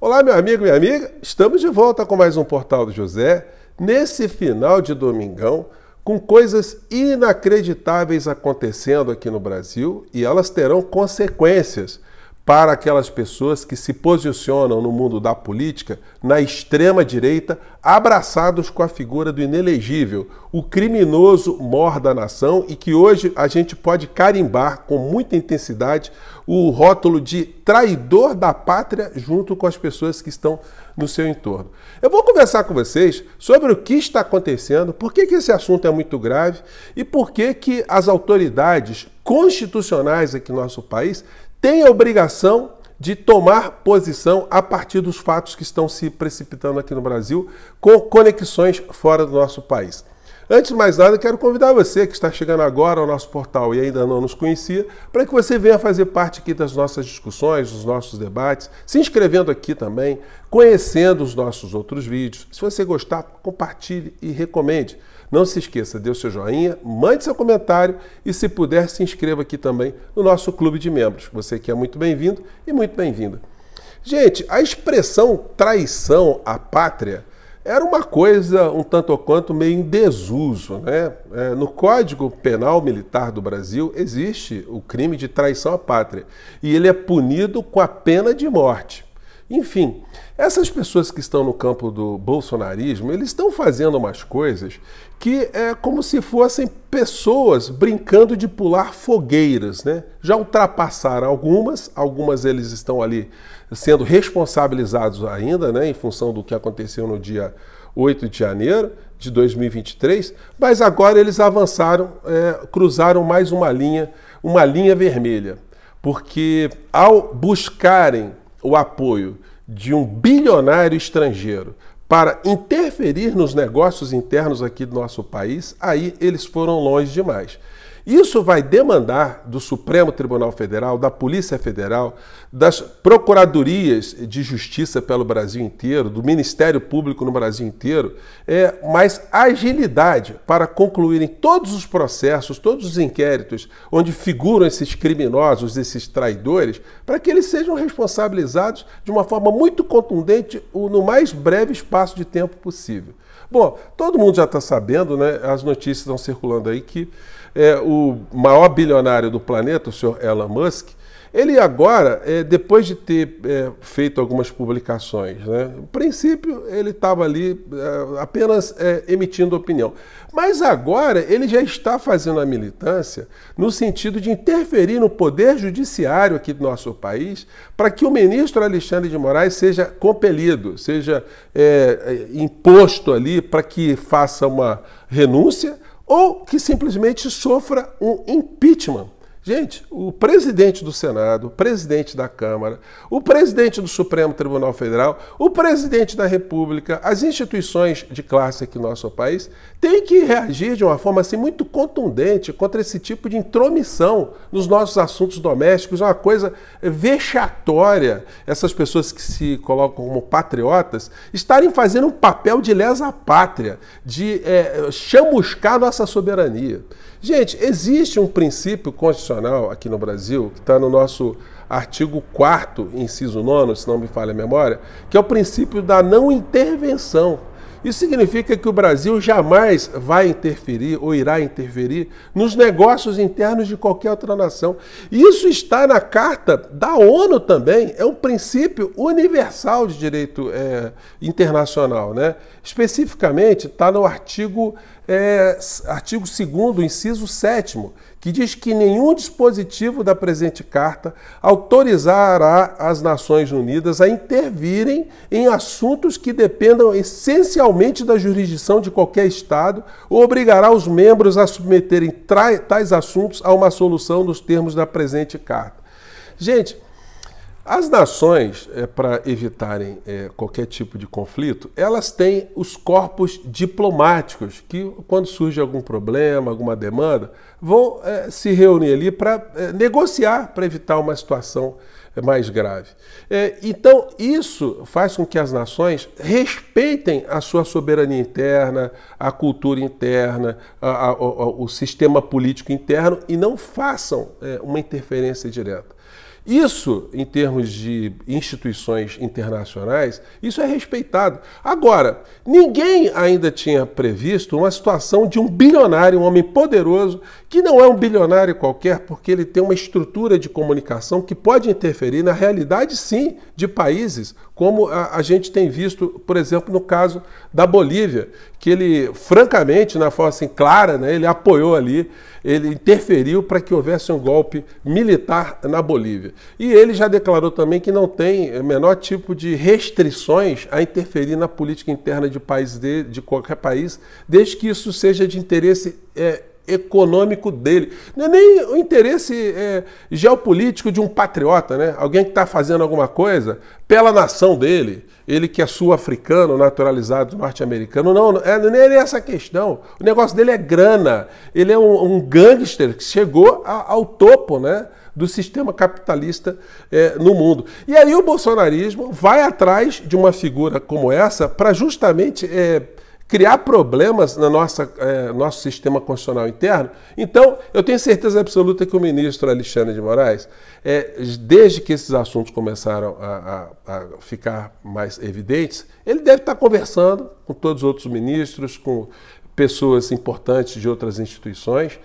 Olá, meu amigo, minha amiga. Estamos de volta com mais um Portal do José. Nesse final de domingão, com coisas inacreditáveis acontecendo aqui no Brasil e elas terão consequências para aquelas pessoas que se posicionam no mundo da política na extrema direita, abraçados com a figura do inelegível, o criminoso mor da nação e que hoje a gente pode carimbar com muita intensidade o rótulo de traidor da pátria junto com as pessoas que estão no seu entorno. Eu vou conversar com vocês sobre o que está acontecendo, por que, que esse assunto é muito grave e por que, que as autoridades constitucionais aqui no nosso país tem a obrigação de tomar posição a partir dos fatos que estão se precipitando aqui no Brasil, com conexões fora do nosso país. Antes de mais nada, quero convidar você que está chegando agora ao nosso portal e ainda não nos conhecia, para que você venha fazer parte aqui das nossas discussões, dos nossos debates, se inscrevendo aqui também, conhecendo os nossos outros vídeos. Se você gostar, compartilhe e recomende. Não se esqueça, dê o seu joinha, mande seu comentário e, se puder, se inscreva aqui também no nosso clube de membros. Você que é muito bem-vindo e muito bem-vinda. Gente, a expressão traição à pátria era uma coisa um tanto ou quanto meio em desuso. Né? É, no Código Penal Militar do Brasil existe o crime de traição à pátria e ele é punido com a pena de morte. Enfim, essas pessoas que estão no campo do bolsonarismo, eles estão fazendo umas coisas que é como se fossem pessoas brincando de pular fogueiras, né? Já ultrapassaram algumas, algumas eles estão ali sendo responsabilizados ainda, né, em função do que aconteceu no dia 8 de janeiro de 2023, mas agora eles avançaram, é, cruzaram mais uma linha, uma linha vermelha, porque ao buscarem o apoio de um bilionário estrangeiro para interferir nos negócios internos aqui do nosso país, aí eles foram longe demais. Isso vai demandar do Supremo Tribunal Federal, da Polícia Federal, das procuradorias de justiça pelo Brasil inteiro, do Ministério Público no Brasil inteiro, é, mais agilidade para concluírem todos os processos, todos os inquéritos onde figuram esses criminosos, esses traidores, para que eles sejam responsabilizados de uma forma muito contundente no mais breve espaço de tempo possível. Bom, todo mundo já está sabendo, né? As notícias estão circulando aí que é, o maior bilionário do planeta, o senhor Elon Musk, ele agora, é, depois de ter é, feito algumas publicações, né, no princípio ele estava ali é, apenas é, emitindo opinião, mas agora ele já está fazendo a militância no sentido de interferir no poder judiciário aqui do nosso país para que o ministro Alexandre de Moraes seja compelido, seja é, é, imposto ali para que faça uma renúncia ou que simplesmente sofra um impeachment. Gente, o presidente do Senado, o presidente da Câmara, o presidente do Supremo Tribunal Federal, o presidente da República, as instituições de classe aqui no nosso país têm que reagir de uma forma assim muito contundente contra esse tipo de intromissão nos nossos assuntos domésticos. É uma coisa vexatória essas pessoas que se colocam como patriotas estarem fazendo um papel de lesa pátria, de é, chamuscar nossa soberania. Gente, existe um princípio constitucional aqui no Brasil, que está no nosso artigo 4, inciso 9, se não me falha a memória, que é o princípio da não intervenção. Isso significa que o Brasil jamais vai interferir ou irá interferir nos negócios internos de qualquer outra nação. Isso está na Carta da ONU também, é um princípio universal de direito é, internacional. Né? Especificamente, está no artigo, é, artigo 2, inciso 7 que diz que nenhum dispositivo da presente carta autorizará as Nações Unidas a intervirem em assuntos que dependam essencialmente da jurisdição de qualquer Estado ou obrigará os membros a submeterem tais assuntos a uma solução nos termos da presente carta. Gente, as nações, é, eh, para evitarem é, qualquer tipo de conflito, elas têm os corpos diplomáticos que, quando surge algum problema, alguma demanda, vão é, se reunir ali para negociar para evitar uma situação mais grave. então, isso faz com que as nações respeitem a sua soberania interna, a cultura interna, a, a, a, o sistema político interno e não façam uma interferência direta. Isso, em termos de instituições internacionais, isso é respeitado. Agora, ninguém ainda tinha previsto uma situação de um bilionário, um homem poderoso, que não é um bilionário qualquer, porque ele tem uma estrutura de comunicação que pode interferir na realidade, sim, de países, como a, a gente tem visto, por exemplo, no caso da Bolívia, que ele, francamente, na forma assim, clara, né, ele apoiou ali, ele interferiu para que houvesse um golpe militar na Bolívia. E ele já declarou também que não tem o menor tipo de restrições a interferir na política interna de, país de, de qualquer país, desde que isso seja de interesse é, econômico dele. Não é nem o interesse é, geopolítico de um patriota, né? Alguém que está fazendo alguma coisa pela nação dele, ele que é sul-africano, naturalizado norte-americano. Não, é, não é, nem essa questão. O negócio dele é grana. Ele é um, um gangster que chegou a, ao topo, né? do sistema capitalista é, no mundo. E aí o bolsonarismo vai atrás de uma figura como essa para justamente é, criar problemas no nossa, é, nosso sistema constitucional interno. Então, eu tenho certeza absoluta que o ministro Alexandre de Moraes, desde que esses assuntos começaram a, a, a ficar mais evidentes, ele deve estar tá conversando com todos os outros ministros, com pessoas importantes de outras instituições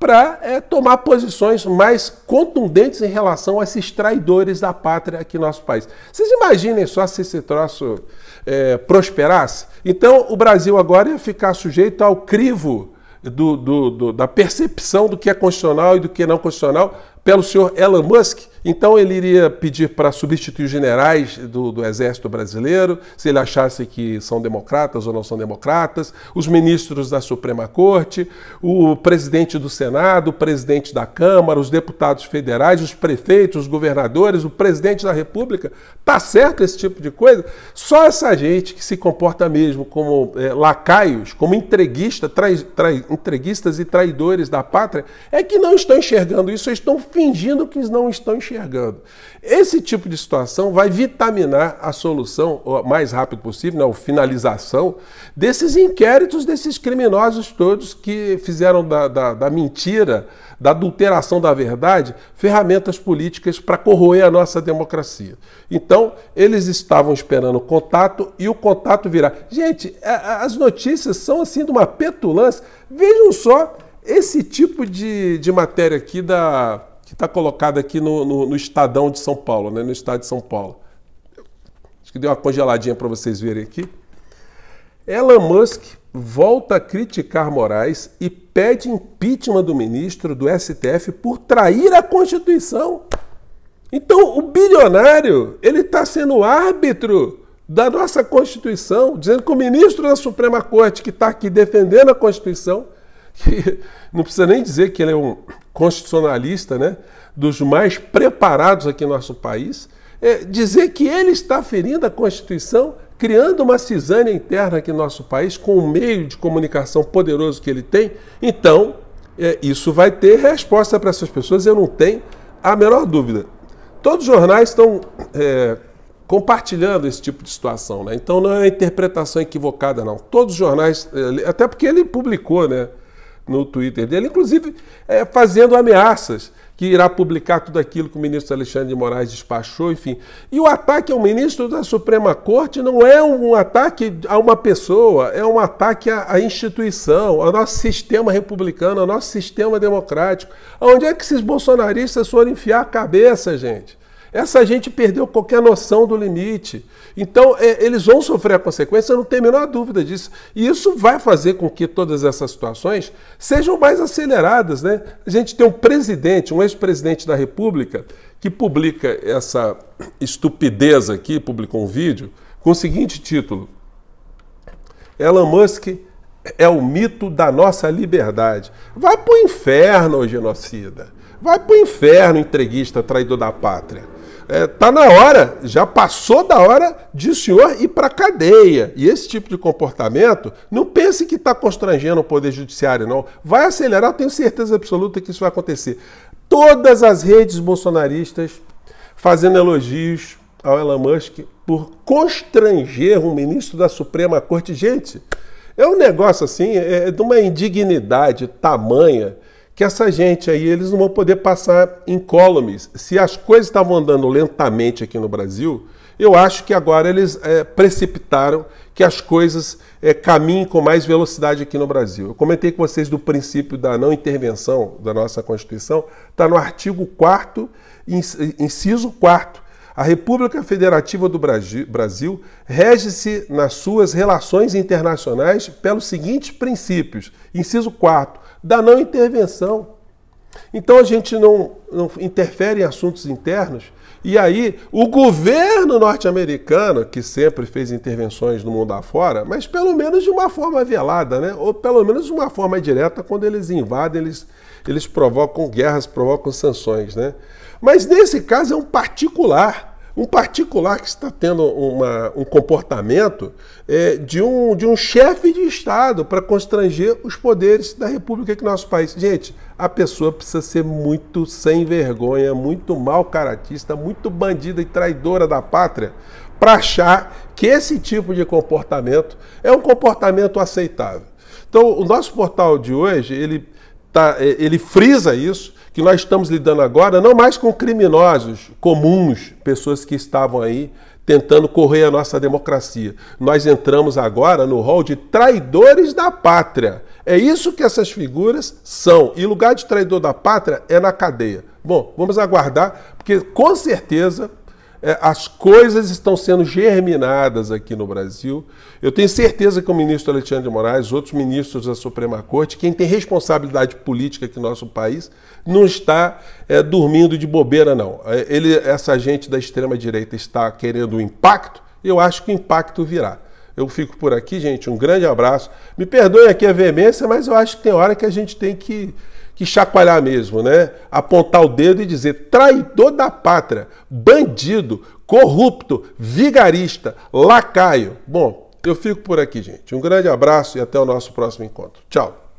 para é, tomar posições mais contundentes em relação a esses traidores da pátria aqui no nosso país. Vocês imaginem só se esse troço é, prosperasse? Então, o Brasil agora ia ficar sujeito ao crivo do, do, do, da percepção do que é constitucional e do que é não constitucional pelo senhor Elon Musk, então ele iria pedir para substituir os generais do, do, Exército Brasileiro, se ele achasse que são democratas ou não são democratas, os ministros da Suprema Corte, o presidente do Senado, o presidente da Câmara, os deputados federais, os prefeitos, os governadores, o presidente da República. Tá certo esse tipo de coisa? Só essa gente que se comporta mesmo como é, lacaios, como entreguista, trai, trai, entreguistas e traidores da pátria, é que não estão enxergando isso, estão fingindo que não estão enxergando enxergando. Esse tipo de situação vai vitaminar a solução, o mais rápido possível, né, a finalização desses inquéritos desses criminosos todos que fizeram da, da, da mentira, da adulteração da verdade, ferramentas políticas para corroer a nossa democracia. Então, eles estavam esperando o contato e o contato virá. Gente, as notícias são assim de uma petulância. Vejam só esse tipo de, de matéria aqui da que está colocado aqui no, no, no, Estadão de São Paulo, né? no estado de São Paulo. Acho que deu uma congeladinha para vocês verem aqui. Elon Musk volta a criticar Moraes e pede impeachment do ministro do STF por trair a Constituição. Então, o bilionário, ele está sendo árbitro da nossa Constituição, dizendo que o ministro da Suprema Corte, que está aqui defendendo a Constituição, que não precisa nem dizer que ele é um constitucionalista, né, dos mais preparados aqui no nosso país, é dizer que ele está ferindo a Constituição, criando uma cisânia interna aqui no nosso país, com o um meio de comunicação poderoso que ele tem, então é, isso vai ter resposta para essas pessoas, eu não tenho a menor dúvida. Todos os jornais estão é, compartilhando esse tipo de situação, né? então não é interpretação equivocada, não. Todos os jornais, é, até porque ele publicou, né? no Twitter dele, inclusive é, fazendo ameaças que irá publicar tudo aquilo que o ministro Alexandre de Moraes despachou, enfim. E o ataque ao ministro da Suprema Corte não é um ataque a uma pessoa, é um ataque à, instituição, ao nosso sistema republicano, ao nosso sistema democrático. Onde é que esses bolsonaristas foram enfiar a cabeça, gente? Essa gente perdeu qualquer noção do limite. Então, é, eles vão sofrer a consequência, não tem a menor dúvida disso. E isso vai fazer com que todas essas situações sejam mais aceleradas. Né? A gente tem um presidente, um ex-presidente da República, que publica essa estupidez aqui, publicou um vídeo, com o seguinte título: Elon Musk é o mito da nossa liberdade. Vai para o inferno, genocida. Vai para o inferno, entreguista traidor da pátria é, tá na hora, já passou da hora de o senhor ir para cadeia. E esse tipo de comportamento, não pense que está constrangendo o Poder Judiciário, não. Vai acelerar, eu tenho certeza absoluta que isso vai acontecer. Todas as redes bolsonaristas fazendo elogios ao Elon Musk por constranger um ministro da Suprema Corte. Gente, é um negócio assim, é, é de uma indignidade tamanha que essa gente aí, eles não vão poder passar em columns. Se as coisas estavam andando lentamente aqui no Brasil, eu acho que agora eles é, precipitaram que as coisas é, caminhem com mais velocidade aqui no Brasil. Eu comentei com vocês do princípio da não intervenção da nossa Constituição, está no artigo 4 inciso 4 a República Federativa do Brasil rege-se nas suas relações internacionais pelos seguintes princípios. Inciso 4. Da não intervenção. Então a gente não, não interfere em assuntos internos. E aí, o governo norte-americano, que sempre fez intervenções no mundo afora, mas pelo menos de uma forma velada, né? ou pelo menos de uma forma direta, quando eles invadem, eles, eles provocam guerras, provocam sanções. Né? Mas nesse caso é um particular um particular que está tendo uma, um comportamento é, de um, de um chefe de Estado para constranger os poderes da República aqui no nosso país. Gente, a pessoa precisa ser muito sem vergonha, muito mal caratista, muito bandida e traidora da pátria para achar que esse tipo de comportamento é um comportamento aceitável. Então, o nosso portal de hoje, ele tá, é, ele frisa isso, que nós estamos lidando agora não mais com criminosos comuns, pessoas que estavam aí tentando correr a nossa democracia. Nós entramos agora no rol de traidores da pátria. É isso que essas figuras são. E lugar de traidor da pátria é na cadeia. Bom, vamos aguardar, porque com certeza é, as coisas estão sendo germinadas aqui no Brasil. Eu tenho certeza que o ministro Alexandre de Moraes, outros ministros da Suprema Corte, quem tem responsabilidade política aqui no nosso país, não está é, dormindo de bobeira, não. É, ele, essa gente da extrema-direita está querendo um impacto, eu acho que o impacto virá. Eu fico por aqui, gente. Um grande abraço. Me perdoem aqui a veemência, mas eu acho que tem hora que a gente tem que que chacoalhar mesmo, né? Apontar o dedo e dizer traidor da pátria, bandido, corrupto, vigarista, lacaio. Bom, eu fico por aqui, gente. Um grande abraço e até o nosso próximo encontro. Tchau.